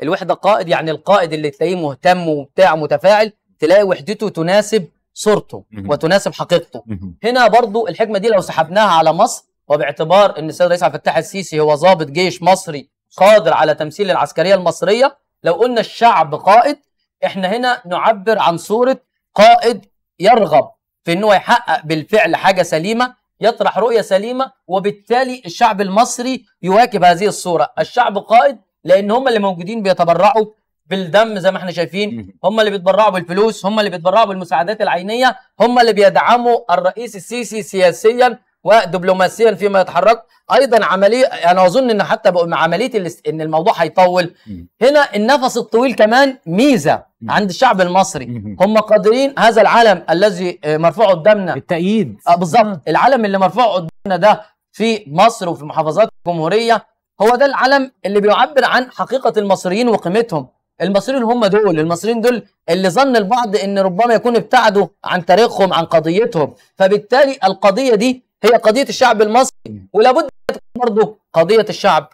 الوحده قائد يعني القائد اللي تلاقيه مهتم وبتاع متفاعل تلاقي وحدته تناسب صورته وتناسب حقيقته هنا برضو الحكمه دي لو سحبناها على مصر وباعتبار ان السيد الرئيس عبد الفتاح السيسي هو ضابط جيش مصري قادر على تمثيل العسكريه المصريه لو قلنا الشعب قائد احنا هنا نعبر عن صوره قائد يرغب في انه يحقق بالفعل حاجه سليمه يطرح رؤيه سليمه وبالتالي الشعب المصري يواكب هذه الصوره الشعب قائد لان هم اللي موجودين بيتبرعوا بالدم زي ما احنا شايفين هم اللي بيتبرعوا بالفلوس هم اللي بيتبرعوا بالمساعدات العينيه هم اللي بيدعموا الرئيس السيسي سياسيا ودبلوماسيا فيما يتحرك ايضا عمليه انا اظن ان حتى عمليه ان الموضوع هيطول هنا النفس الطويل كمان ميزه عند الشعب المصري هم قادرين هذا العلم الذي مرفوع قدامنا التأييد آه، بالظبط العلم آه. اللي مرفوع قدامنا ده في مصر وفي محافظات الجمهوريه هو ده العلم اللي بيعبر عن حقيقه المصريين وقيمتهم المصريين هم دول المصريين دول اللي ظن البعض ان ربما يكون ابتعدوا عن تاريخهم عن قضيتهم فبالتالي القضية دي هي قضية الشعب المصري ولابد برضه قضية الشعب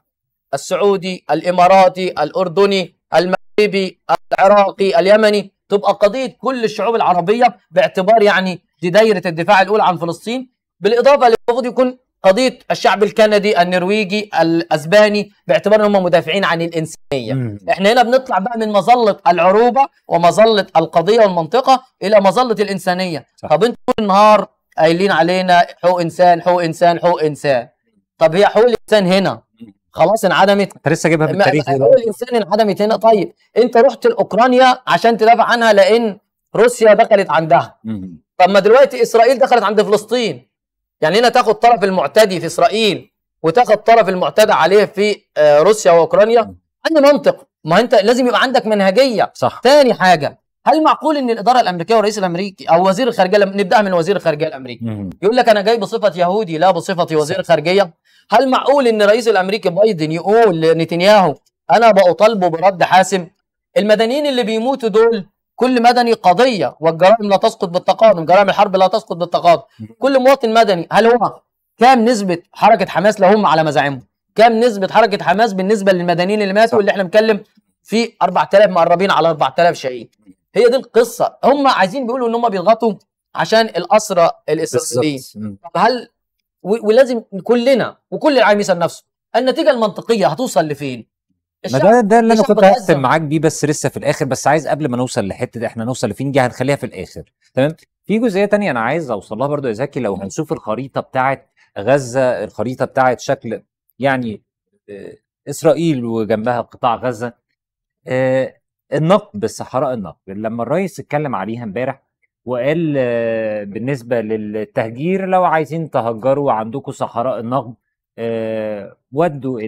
السعودي الإماراتي الأردني المغربي العراقي اليمني تبقى قضية كل الشعوب العربية باعتبار يعني دي دايرة الدفاع الأولى عن فلسطين بالإضافة اللي المفروض يكون قضيه الشعب الكندي النرويجي الاسباني باعتبار ان هم مدافعين عن الانسانيه مم. احنا هنا بنطلع بقى من مظله العروبه ومظله القضيه والمنطقه الى مظله الانسانيه صح. طب انتوا النهار قايلين علينا حقوق انسان حقوق انسان حقوق انسان طب هي حقوق الانسان هنا خلاص انعدمت انت لسه جايبها بالتاريخ حقوق الانسان انعدمت هنا طيب انت رحت لاوكرانيا عشان تدافع عنها لان روسيا دخلت عندها مم. طب ما دلوقتي اسرائيل دخلت عند فلسطين يعني هنا تاخد طرف المعتدي في اسرائيل وتاخد طرف المعتدى عليه في آه، روسيا واوكرانيا اي منطق ما انت لازم يبقى عندك منهجيه صح ثاني حاجه هل معقول ان الاداره الامريكيه والرئيس الامريكي او وزير الخارجيه نبداها من وزير الخارجيه الامريكي يقول لك انا جاي بصفه يهودي لا بصفتي وزير خارجيه هل معقول ان الرئيس الامريكي بايدن يقول لنتنياهو انا بطالبه برد حاسم المدنيين اللي بيموتوا دول كل مدني قضيه والجرائم لا تسقط بالتقادم جرائم الحرب لا تسقط بالتقادم كل مواطن مدني هل هو كام نسبه حركه حماس لهم على مزاعمهم كام نسبه حركه حماس بالنسبه للمدنيين اللي ماتوا اللي احنا بنتكلم في 4000 مقربين على 4000 شهيد هي دي القصه هم عايزين بيقولوا ان هم بيضغطوا عشان الاسرى الاسرائيليين هل ولازم كلنا وكل العالم يسال نفسه النتيجه المنطقيه هتوصل لفين ما ده ده اللي انا كنت هختم معاك بيه بس لسه في الاخر بس عايز قبل ما نوصل لحته احنا نوصل لفين دي هنخليها في الاخر تمام في جزئيه تانية انا عايز اوصل لها برضو يا زكي لو هنشوف الخريطه بتاعه غزه الخريطه بتاعه شكل يعني آه، اسرائيل وجنبها قطاع غزه النقب آه، النقد الصحراء النقد لما الرئيس اتكلم عليها امبارح وقال آه، بالنسبه للتهجير لو عايزين تهجروا عندكم صحراء النقد آه، ودوا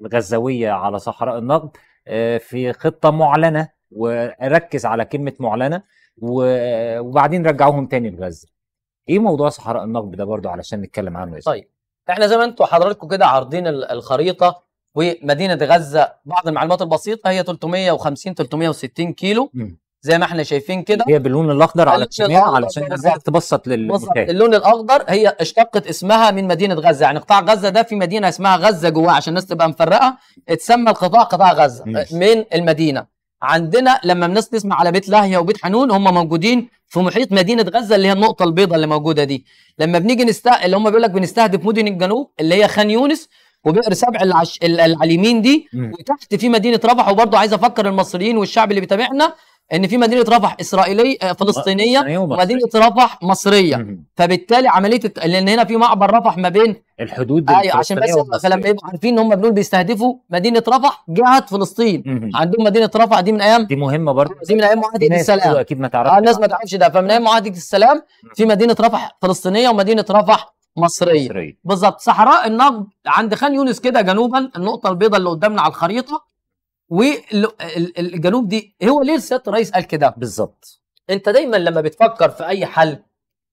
الغزاويه على صحراء النقب آه، في خطه معلنه وركز على كلمه معلنه وبعدين رجعوهم تاني لغزه. ايه موضوع صحراء النقب ده برضو علشان نتكلم عنه طيب احنا زي ما انتم حضراتكم كده عارضين الخريطه ومدينه غزه بعض المعلومات البسيطه هي 350 360 كيلو زي ما احنا شايفين كده هي باللون الاخضر على الشمال علشان الناس تبسط للمشاهد اللون الاخضر هي اشتقت اسمها من مدينه غزه يعني قطاع غزه ده في مدينه اسمها غزه جواه عشان الناس تبقى مفرقه اتسمى القطاع قطاع غزه مش. من المدينه عندنا لما الناس تسمع على بيت لاهيا وبيت حنون هم موجودين في محيط مدينه غزه اللي هي النقطه البيضاء اللي موجوده دي لما بنيجي نست اللي هم بيقول لك بنستهدف مدن الجنوب اللي هي خان يونس وبئر سبع العش... اللي على اليمين دي وتحت في مدينه رفح وبرضه عايز افكر المصريين والشعب اللي بيتابعنا ان في مدينه رفح اسرائيليه آه، فلسطينيه ومدينه رفح مصريه فبالتالي عمليه لان هنا في معبر رفح ما بين الحدود ايوه عشان بس فلما يبقوا عارفين ان هم دول بيستهدفوا مدينه رفح جهه فلسطين مم. عندهم مدينه رفح دي من ايام دي مهمه برضه دي من ايام معاهده السلام اكيد ما تعرفش آه الناس ما تعرفش ده فمن ايام معاهده السلام في مدينه رفح فلسطينيه ومدينه رفح مصريه, مصرية. بالظبط صحراء النقب عند خان يونس كده جنوبا النقطه البيضاء اللي قدامنا على الخريطه والجنوب دي هو ليه سياده الرئيس قال كده بالظبط انت دايما لما بتفكر في اي حل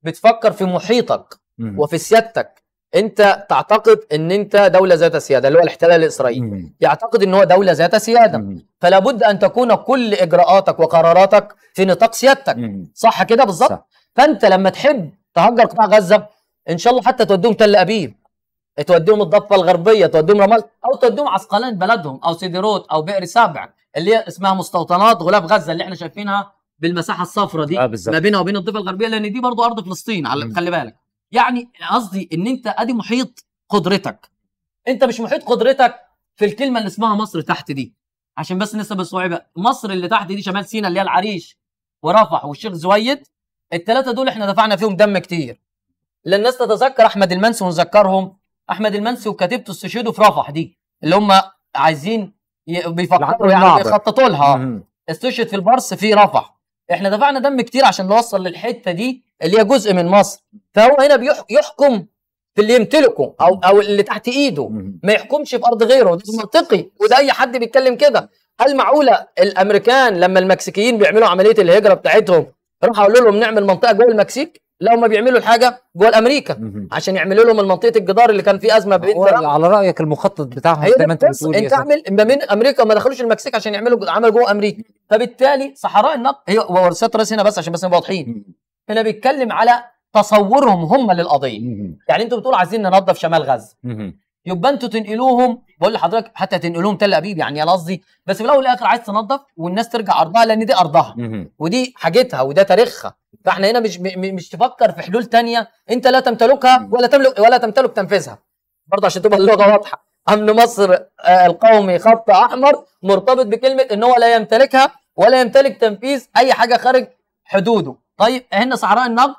بتفكر في محيطك مم. وفي سيادتك انت تعتقد ان انت دوله ذات سياده اللي هو الاحتلال الاسرائيلي مم. يعتقد ان هو دوله ذات سياده مم. فلا بد ان تكون كل اجراءاتك وقراراتك في نطاق سيادتك مم. صح كده بالظبط فانت لما تحب تهجر قطاع غزه ان شاء الله حتى توديهم تل ابيب توديهم الضفه الغربيه توديهم رمال او توديهم عسقلان بلدهم او سيدروت او بئر سابع اللي هي اسمها مستوطنات غلاف غزه اللي احنا شايفينها بالمساحه الصفراء دي آه ما بينها وبين الضفه الغربيه لان دي برضو ارض فلسطين على خلي بالك يعني قصدي ان انت ادي محيط قدرتك انت مش محيط قدرتك في الكلمه اللي اسمها مصر تحت دي عشان بس نسب الصعوبه مصر اللي تحت دي شمال سيناء اللي هي العريش ورفح والشيخ زويد الثلاثه دول احنا دفعنا فيهم دم كتير لان الناس تتذكر احمد المنسي ونذكرهم احمد المنسي وكاتبته استشهدوا في رفح دي اللي هم عايزين بيفكروا يعني بيخططوا لها استشهد في البرص في رفح احنا دفعنا دم كتير عشان نوصل للحته دي اللي هي جزء من مصر فهو هنا بيحكم في اللي يمتلكه او او اللي تحت ايده ما يحكمش في ارض غيره ده منطقي وده اي حد بيتكلم كده هل معقوله الامريكان لما المكسيكيين بيعملوا عمليه الهجره بتاعتهم راحوا قالوا لهم نعمل منطقه جوه المكسيك لو ما بيعملوا الحاجه جوه الامريكا عشان يعملوا لهم المنطقه الجدار اللي كان في ازمه بين على رايك المخطط بتاعهم زي ما انت بتقول انت اعمل ما بين امريكا ما دخلوش المكسيك عشان يعملوا عمل جوه امريكا فبالتالي صحراء النقد هي ورسات راس هنا بس عشان بس نبقى واضحين هنا بيتكلم على تصورهم هم للقضيه يعني انتوا بتقولوا عايزين ننظف شمال غزه يبقى انتوا تنقلوهم بقول لحضرتك حتى تنقلوهم تل ابيب يعني انا قصدي بس في الاول والاخر عايز تنظف والناس ترجع ارضها لان دي ارضها ودي حاجتها وده تاريخها فاحنا هنا مش مش تفكر في حلول تانية انت لا تمتلكها ولا تملك ولا تمتلك تنفيذها برضه عشان تبقى اللغه واضحه امن مصر آه، القومي خط احمر مرتبط بكلمه ان هو لا يمتلكها ولا يمتلك تنفيذ اي حاجه خارج حدوده طيب هنا صحراء النقد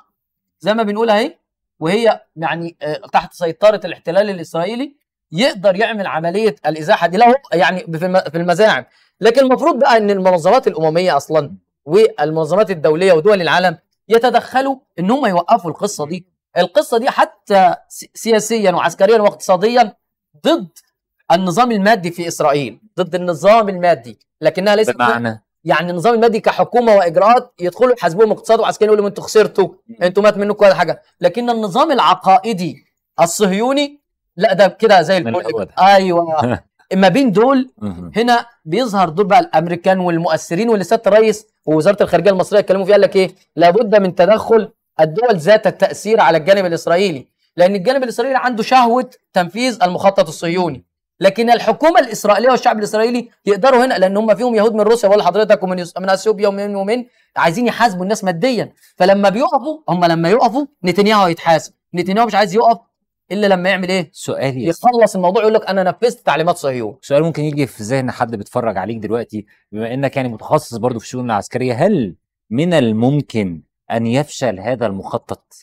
زي ما بنقول اهي وهي يعني آه، تحت سيطره الاحتلال الاسرائيلي يقدر يعمل عمليه الازاحه دي له يعني في المزاعم لكن المفروض بقى ان المنظمات الامميه اصلا والمنظمات الدوليه ودول العالم يتدخلوا ان هم يوقفوا القصه دي القصه دي حتى سياسيا وعسكريا واقتصاديا ضد النظام المادي في اسرائيل ضد النظام المادي لكنها ليست بمعنى يعني النظام المادي كحكومه واجراءات يدخلوا يحاسبوهم اقتصاد وعسكري يقولوا انتوا خسرتوا انتوا مات منكم ولا حاجه لكن النظام العقائدي الصهيوني لا ده كده زي الفل ايوه (laughs) ما بين دول هنا بيظهر دور بقى الامريكان والمؤثرين واللي سياده الرئيس ووزاره الخارجيه المصريه اتكلموا فيه قال لك ايه لابد من تدخل الدول ذات التاثير على الجانب الاسرائيلي لان الجانب الاسرائيلي عنده شهوه تنفيذ المخطط الصهيوني لكن الحكومه الاسرائيليه والشعب الاسرائيلي يقدروا هنا لان هم فيهم يهود من روسيا بقول لحضرتك ومن يس... من اثيوبيا ومن ومن عايزين يحاسبوا الناس ماديا فلما بيقفوا هم لما يقفوا نتنياهو هيتحاسب نتنياهو مش عايز يقف الا لما يعمل ايه؟ سؤال يس. يخلص الموضوع يقول لك انا نفذت تعليمات صهيون سؤال ممكن يجي في ذهن حد بيتفرج عليك دلوقتي بما انك يعني متخصص برضه في الشؤون العسكريه هل من الممكن ان يفشل هذا المخطط؟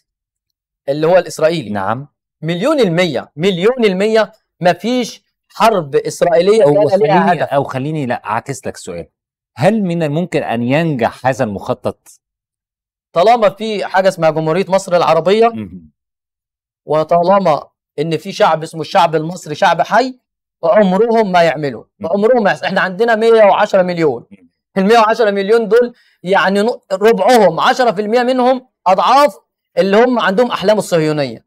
اللي هو الاسرائيلي نعم مليون المية مليون المية مفيش حرب إسرائيلية أو خليني, أو خليني لا أعكس لك السؤال هل من الممكن أن ينجح هذا المخطط؟ طالما في حاجة اسمها جمهورية مصر العربية م -م. وطالما ان في شعب اسمه الشعب المصري شعب حي عمرهم ما يعملوا عمرهم ما يحصل. احنا عندنا 110 مليون ال 110 مليون دول يعني ربعهم 10% منهم اضعاف اللي هم عندهم احلام الصهيونيه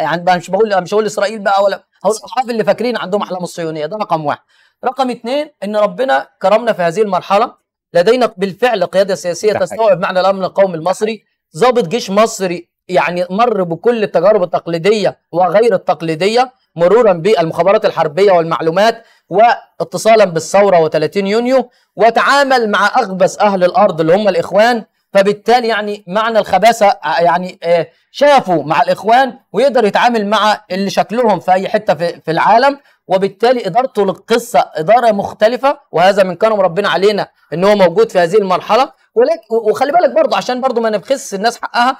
يعني مش بقول مش بقول اسرائيل بقى ولا هقول الاضعاف اللي فاكرين عندهم احلام الصهيونيه ده رقم واحد رقم اثنين ان ربنا كرمنا في هذه المرحله لدينا بالفعل قياده سياسيه تستوعب معنى الامن القومي المصري ضابط جيش مصري يعني مر بكل التجارب التقليديه وغير التقليديه مرورا بالمخابرات الحربيه والمعلومات واتصالا بالثوره و30 يونيو وتعامل مع اخبث اهل الارض اللي هم الاخوان فبالتالي يعني معنى الخباثه آه، يعني آه، شافوا مع الاخوان ويقدر يتعامل مع اللي شكلهم في اي حته في العالم وبالتالي ادارته للقصه اداره مختلفه وهذا من كرم ربنا علينا ان هو موجود في هذه المرحله ولكن وخلي بالك برضه عشان برضه ما نبخس الناس حقها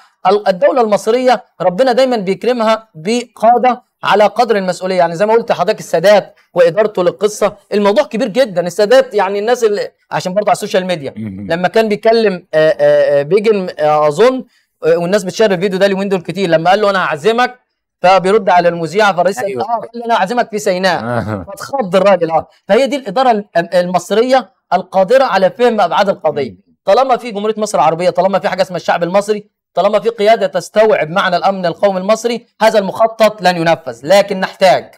الدوله المصريه ربنا دايما بيكرمها بقاده على قدر المسؤوليه يعني زي ما قلت لحضرتك السادات وادارته للقصه الموضوع كبير جدا السادات يعني الناس اللي عشان برضه على السوشيال ميديا لما كان بيكلم آه، آه، آه، بيجن اظن والناس بتشير الفيديو ده لويندو كتير لما قال له انا هعزمك فبيرد على المذيع فالرئيس أيوة. اه قال انا هعزمك في سيناء فاتخض الراجل اه فهي دي الاداره المصريه القادره على فهم ابعاد القضيه طالما في جمهوريه مصر العربيه طالما في حاجه اسمها الشعب المصري طالما في قياده تستوعب معنى الامن القومي المصري هذا المخطط لن ينفذ لكن نحتاج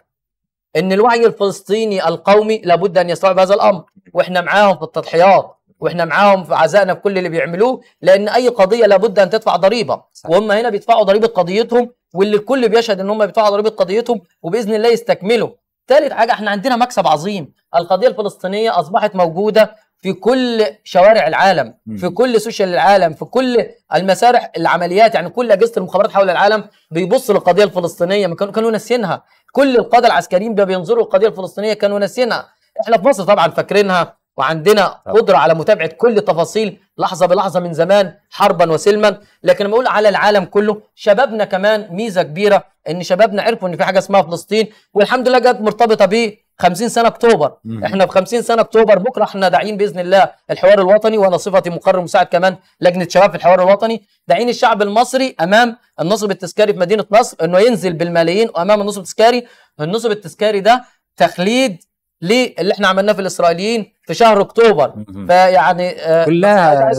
ان الوعي الفلسطيني القومي لابد ان يستوعب هذا الامر واحنا معاهم في التضحيات واحنا معاهم في عزائنا في كل اللي بيعملوه لان اي قضيه لابد ان تدفع ضريبه وهم هنا بيدفعوا ضريبه قضيتهم واللي الكل بيشهد ان هم بيدفعوا ضريبه قضيتهم وباذن الله يستكملوا ثالث حاجه احنا عندنا مكسب عظيم القضيه الفلسطينيه اصبحت موجوده في كل شوارع العالم م. في كل سوشيال العالم في كل المسارح العمليات يعني كل اجهزه المخابرات حول العالم بيبص للقضيه الفلسطينيه كانوا ناسينها كل القاده العسكريين ده بينظروا للقضيه الفلسطينيه كانوا ناسينها احنا في مصر طبعا فاكرينها وعندنا قدره على متابعه كل تفاصيل لحظه بلحظه من زمان حربا وسلما لكن لما اقول على العالم كله شبابنا كمان ميزه كبيره ان شبابنا عرفوا ان في حاجه اسمها فلسطين والحمد لله جت مرتبطه بيه 50 سنه اكتوبر مم. احنا في 50 سنه اكتوبر بكره احنا داعين باذن الله الحوار الوطني وانا صفتي مقرر مساعد كمان لجنه شباب في الحوار الوطني داعين الشعب المصري امام النصب التذكاري في مدينه نصر انه ينزل بالملايين امام النصب التذكاري النصب التذكاري ده تخليد للي احنا عملناه في الاسرائيليين في شهر اكتوبر فيعني آه كلها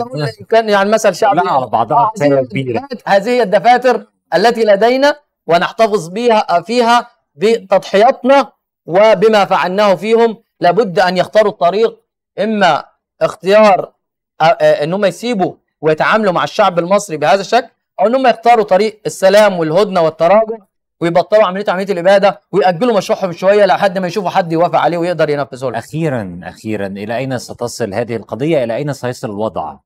كان يعني مثل شعبي كلها على بعضها آه، هذه الدفاتر التي لدينا ونحتفظ بها فيها بتضحياتنا وبما فعلناه فيهم لابد ان يختاروا الطريق اما اختيار آه، آه، ان هم يسيبوا ويتعاملوا مع الشعب المصري بهذا الشكل او ان هم يختاروا طريق السلام والهدنه والتراجع ويبطلوا عمليه عمليه الاباده وياجلوا مشروعهم شويه لحد ما يشوفوا حد يوافق عليه ويقدر ينفذه لهم. اخيرا اخيرا الى اين ستصل هذه القضيه؟ الى اين سيصل الوضع؟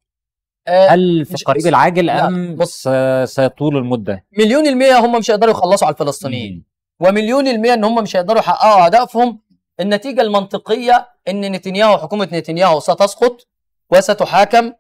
آه، هل في القريب العاجل ام بص سيطول المده؟ مليون المية هم مش هيقدروا يخلصوا على الفلسطينيين. ومليون المية ان هم مش هيقدروا يحققوا اهدافهم النتيجة المنطقية ان نتنياهو حكومة نتنياهو ستسقط وستحاكم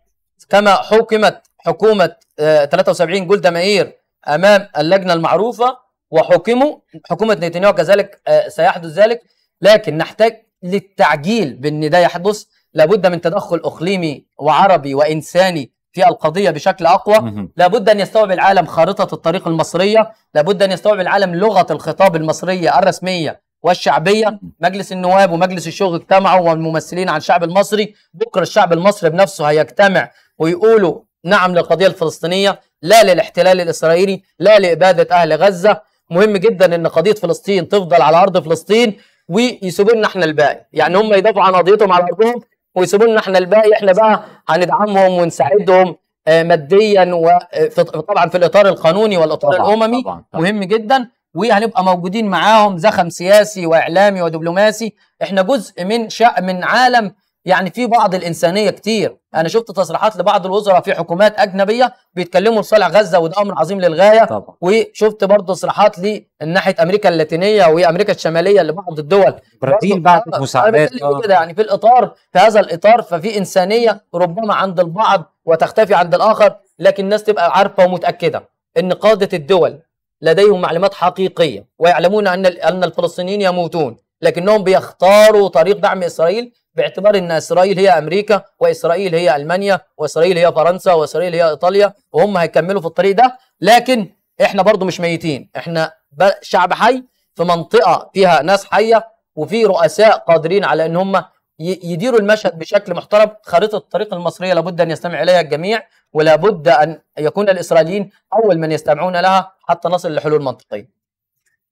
كما حكمت حكومة 73 آه، جولدا مائير امام اللجنة المعروفة وحكموا حكومة نتنياهو كذلك آه، سيحدث ذلك لكن نحتاج للتعجيل بان ده يحدث لابد من تدخل اقليمي وعربي وانساني في القضية بشكل أقوى لابد أن يستوعب العالم خارطة الطريق المصرية لابد أن يستوعب العالم لغة الخطاب المصرية الرسمية والشعبية مجلس النواب ومجلس الشيوخ اجتمعوا والممثلين عن الشعب المصري بكرة الشعب المصري بنفسه هيجتمع ويقولوا نعم للقضية الفلسطينية لا للاحتلال الإسرائيلي لا لإبادة أهل غزة مهم جدا ان قضيه فلسطين تفضل على ارض فلسطين ويسيبوا لنا احنا الباقي يعني هم يدافعوا عن قضيتهم على ارضهم ويسيبوا لنا احنا الباقي احنا بقى هندعمهم ونساعدهم آه، ماديا وطبعا آه، في الاطار القانوني والاطار طبعًا الاممي طبعًا طبعًا مهم جدا وهنبقى موجودين معاهم زخم سياسي واعلامي ودبلوماسي احنا جزء من شا... من عالم يعني في بعض الانسانيه كتير انا شفت تصريحات لبعض الوزراء في حكومات اجنبيه بيتكلموا لصالح غزه وده امر عظيم للغايه طبعا. وشفت برضه تصريحات لناحيه امريكا اللاتينيه وامريكا الشماليه لبعض الدول برازيل بعض المساعدات كده يعني في الاطار في هذا الاطار ففي انسانيه ربما عند البعض وتختفي عند الاخر لكن الناس تبقى عارفه ومتاكده ان قاده الدول لديهم معلومات حقيقيه ويعلمون ان ان الفلسطينيين يموتون لكنهم بيختاروا طريق دعم اسرائيل باعتبار ان اسرائيل هي امريكا واسرائيل هي المانيا واسرائيل هي فرنسا واسرائيل هي ايطاليا وهم هيكملوا في الطريق ده لكن احنا برضو مش ميتين احنا شعب حي في منطقه فيها ناس حيه وفي رؤساء قادرين على ان هم يديروا المشهد بشكل محترم خريطه الطريق المصريه لابد ان يستمع اليها الجميع ولابد ان يكون الاسرائيليين اول من يستمعون لها حتى نصل لحلول منطقيه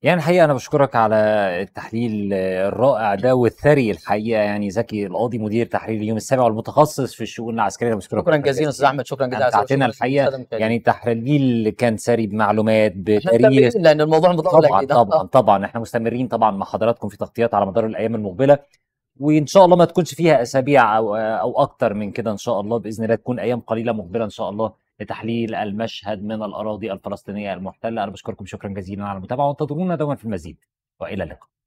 يعني الحقيقة أنا بشكرك على التحليل الرائع ده والثري الحقيقة يعني زكي القاضي مدير تحرير اليوم السابع والمتخصص في الشؤون العسكرية بشكرك شكرا جزيلا أستاذ أحمد شكرا جدا بتاعتنا الحقيقة يعني تحليل كان ثري بمعلومات بتاريخ لأن الموضوع متطلع طبعا طبعا (laughs) طبعا إحنا مستمرين طبعا مع حضراتكم في تغطيات على مدار الأيام المقبلة وان شاء الله ما تكونش فيها اسابيع او او اكتر من كده ان شاء الله باذن الله تكون ايام قليله مقبله ان شاء الله لتحليل المشهد من الأراضي الفلسطينية المحتلة أنا بشكركم شكرا جزيلا على المتابعة وانتظرونا دوما في المزيد وإلى اللقاء